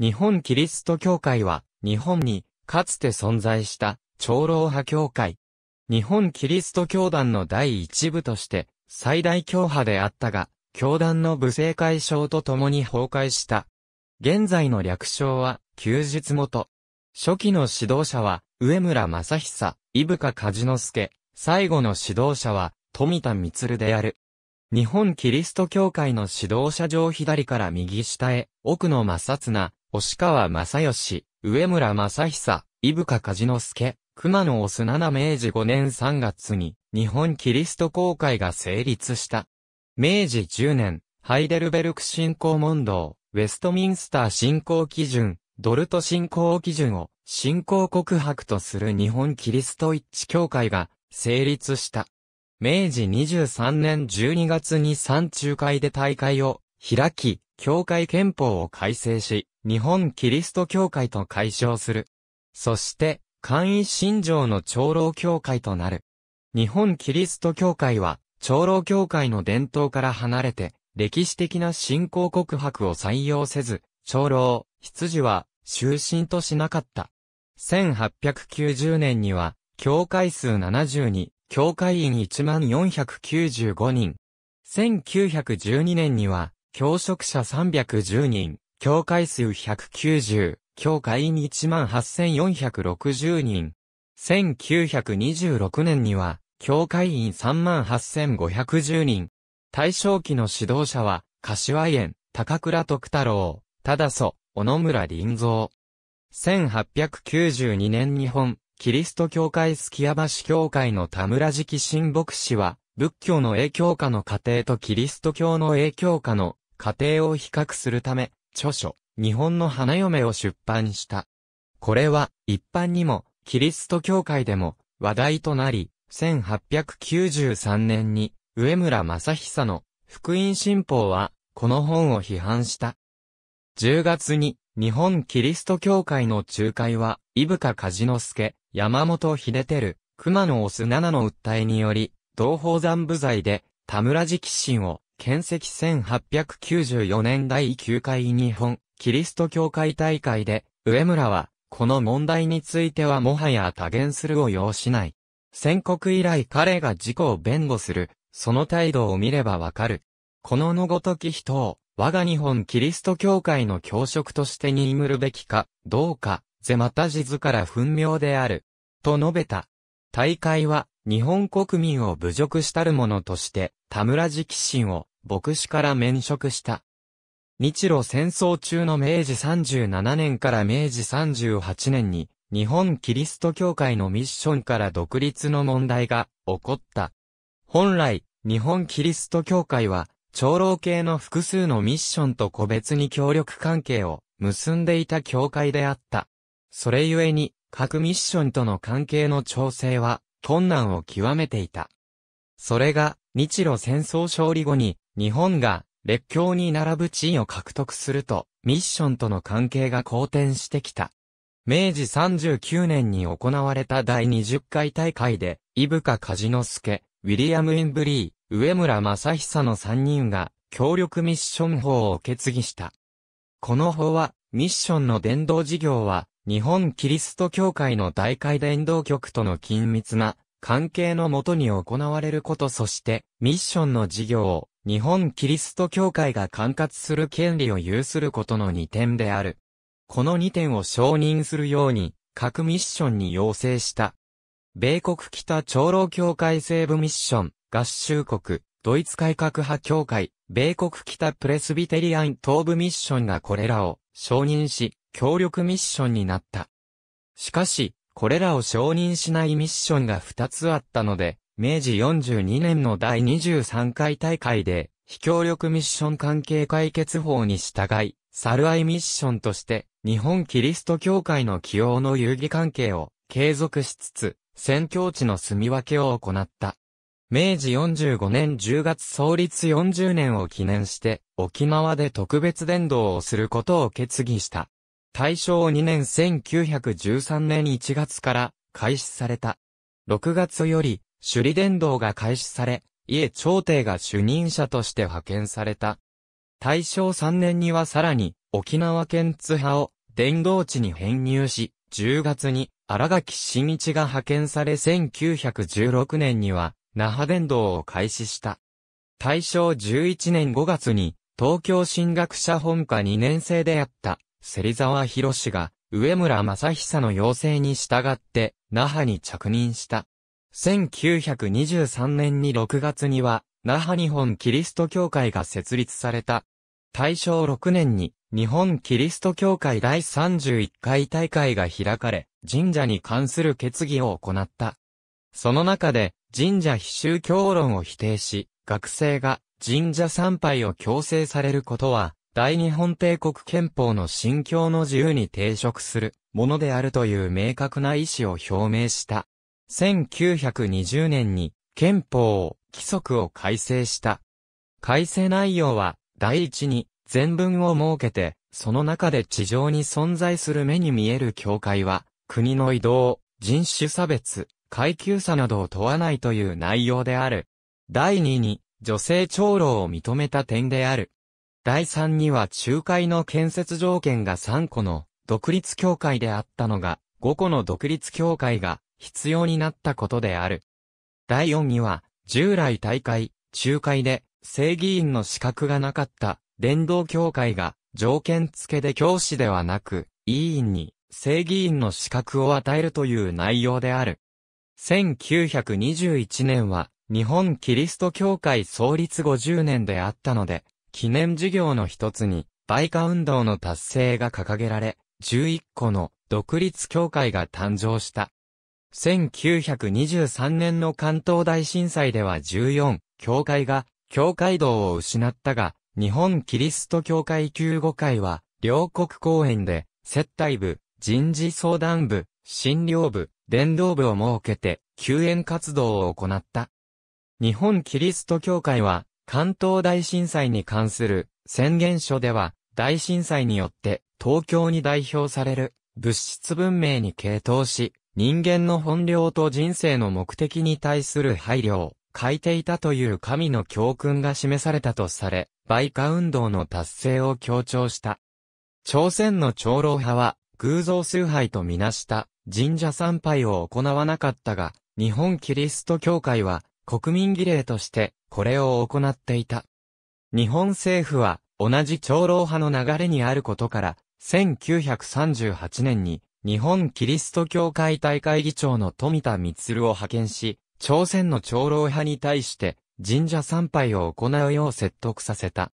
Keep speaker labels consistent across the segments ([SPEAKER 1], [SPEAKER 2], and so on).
[SPEAKER 1] 日本キリスト教会は、日本に、かつて存在した、長老派教会。日本キリスト教団の第一部として、最大教派であったが、教団の武政解消とともに崩壊した。現在の略称は、休日元。初期の指導者は、上村正久、伊深和之助。最後の指導者は、富田光である。日本キリスト教会の指導者上左から右下へ、奥摩正綱、押川正義、上村正久、伊深梶之助、熊野雄七明治5年3月に、日本キリスト公会が成立した。明治10年、ハイデルベルク信仰問答、ウェストミンスター信仰基準、ドルト信仰基準を信仰告白とする日本キリスト一致協会が成立した。明治23年12月に三中会で大会を開き、教会憲法を改正し、日本キリスト教会と解消する。そして、簡易信条の長老教会となる。日本キリスト教会は、長老教会の伝統から離れて、歴史的な信仰告白を採用せず、長老、羊は、終身としなかった。1890年には、教会数72、教会員1495人。1912年には、教職者310人、教会数190、教会員18,460人。1926年には、教会員38,510人。大正期の指導者は、柏園、高倉徳太郎、忠祖、小野村林蔵。1892年日本、キリスト教会スキヤバシ教会の田村直新牧師は、仏教の影響下の家庭とキリスト教の影響下の家庭を比較するため、著書、日本の花嫁を出版した。これは、一般にも、キリスト教会でも、話題となり、1893年に、上村正久の、福音新報は、この本を批判した。10月に、日本キリスト教会の仲介は、伊深梶之助、山本秀照、熊野オス7の訴えにより、同胞残部罪で、田村直進を、建石1894年第9回日本キリスト教会大会で、上村は、この問題についてはもはや多言するを要しない。宣告以来彼が自己を弁護する、その態度を見ればわかる。こののごとき人を、我が日本キリスト教会の教職としてにむるべきか、どうか、ぜまた地図から分明である。と述べた。大会は、日本国民を侮辱したる者として、田村直進を、牧師から免職した。日露戦争中の明治37年から明治38年に、日本キリスト教会のミッションから独立の問題が起こった。本来、日本キリスト教会は、長老系の複数のミッションと個別に協力関係を結んでいた教会であった。それゆえに、各ミッションとの関係の調整は困難を極めていた。それが、日露戦争勝利後に、日本が列強に並ぶ地位を獲得すると、ミッションとの関係が好転してきた。明治39年に行われた第20回大会で、伊深ノ之ケ、ウィリアム・インブリー、上村正久の3人が、協力ミッション法を決議した。この法は、ミッションの伝道事業は、日本キリスト教会の大会伝道局との緊密な関係のもとに行われることそして、ミッションの事業を日本キリスト教会が管轄する権利を有することの2点である。この2点を承認するように、各ミッションに要請した。米国北長老教会西部ミッション、合衆国、ドイツ改革派教会、米国北プレスビテリアン東部ミッションがこれらを承認し、協力ミッションになった。しかし、これらを承認しないミッションが2つあったので、明治42年の第23回大会で、非協力ミッション関係解決法に従い、サルアイミッションとして、日本キリスト教会の起用の遊戯関係を継続しつつ、宣教地の住み分けを行った。明治45年10月創立40年を記念して、沖縄で特別伝道をすることを決議した。大正2年1913年1月から開始された。6月より、首里伝道が開始され、家朝廷が主任者として派遣された。大正3年にはさらに、沖縄県津波を伝道地に編入し、10月に荒垣新一が派遣され1916年には、那覇伝道を開始した。大正11年5月に、東京進学者本科2年生であった、芹沢博士が、上村正久の要請に従って、那覇に着任した。1923年に6月には、那覇日本キリスト教会が設立された。大正6年に、日本キリスト教会第31回大会が開かれ、神社に関する決議を行った。その中で、神社非宗教論を否定し、学生が神社参拝を強制されることは、大日本帝国憲法の信教の自由に抵触するものであるという明確な意思を表明した。1920年に憲法、規則を改正した。改正内容は、第一に、全文を設けて、その中で地上に存在する目に見える教会は、国の移動、人種差別、階級差などを問わないという内容である。第2に、女性長老を認めた点である。第3には仲介の建設条件が3個の独立教会であったのが、5個の独立教会が必要になったことである。第4には、従来大会、仲介で、正議員の資格がなかった、伝道協会が、条件付けで教師ではなく、委員に、正議員の資格を与えるという内容である。1921年は、日本キリスト教会創立50年であったので、記念事業の一つに、売価運動の達成が掲げられ、11個の独立教会が誕生した。1923年の関東大震災では14、教会が、教会道を失ったが、日本キリスト教会救護会は、両国公園で、接待部、人事相談部、診療部、伝道部を設けて、救援活動を行った。日本キリスト教会は、関東大震災に関する宣言書では、大震災によって東京に代表される物質文明に傾倒し、人間の本領と人生の目的に対する配慮を欠いていたという神の教訓が示されたとされ、売価運動の達成を強調した。朝鮮の長老派は、偶像崇拝とみなした神社参拝を行わなかったが、日本キリスト教会は国民儀礼としてこれを行っていた。日本政府は同じ長老派の流れにあることから、1938年に日本キリスト教会大会議長の富田光を派遣し、朝鮮の長老派に対して神社参拝を行うよう説得させた。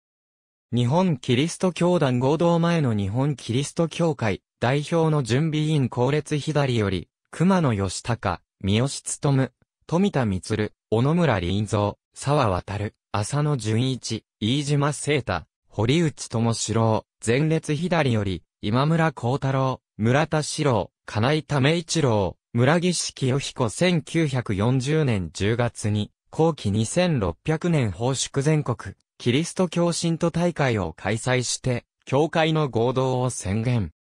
[SPEAKER 1] 日本キリスト教団合同前の日本キリスト教会代表の準備委員後列左より、熊野義隆、三好務、富田光、小野村林蔵、沢渡、浅野淳一、飯島聖太、堀内智志郎、前列左より、今村光太郎、村田四郎、金井為一郎、村岸清彦1940年10月に、後期2600年奉祝全国、キリスト教信徒大会を開催して、教会の合同を宣言。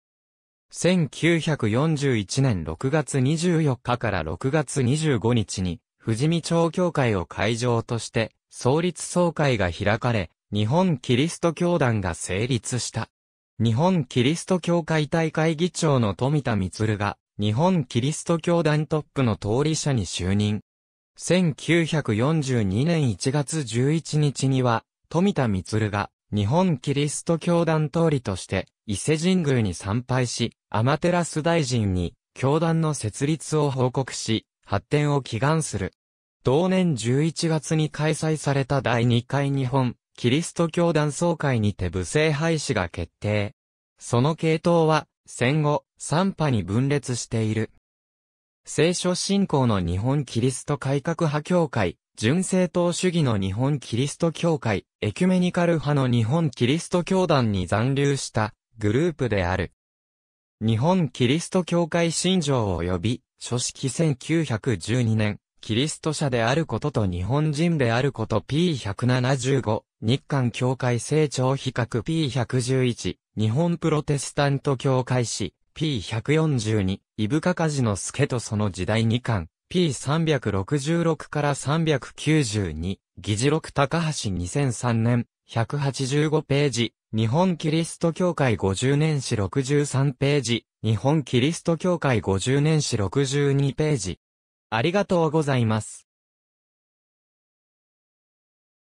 [SPEAKER 1] 1941年6月24日から6月25日に、富士見町教会を会場として、創立総会が開かれ、日本キリスト教団が成立した。日本キリスト教会大会議長の富田光が、日本キリスト教団トップの通り者に就任。1942年1月11日には、富田光が、日本キリスト教団通りとして、伊勢神宮に参拝し、天照大臣に、教団の設立を報告し、発展を祈願する。同年11月に開催された第2回日本キリスト教団総会にて武正廃止が決定。その系統は、戦後、三派に分裂している。聖書信仰の日本キリスト改革派協会、純正党主義の日本キリスト教会、エキュメニカル派の日本キリスト教団に残留したグループである。日本キリスト教会信条及び、書式1912年、キリスト者であることと日本人であること P175、日韓協会成長比較 P111、日本プロテスタント協会史 P142、イブカカジノスケとその時代2巻 P366 から392、議事録高橋2003年、185ページ、日本キリスト教会50年史63ページ、日本キリスト教会50年史62ページ。ありがとうございます。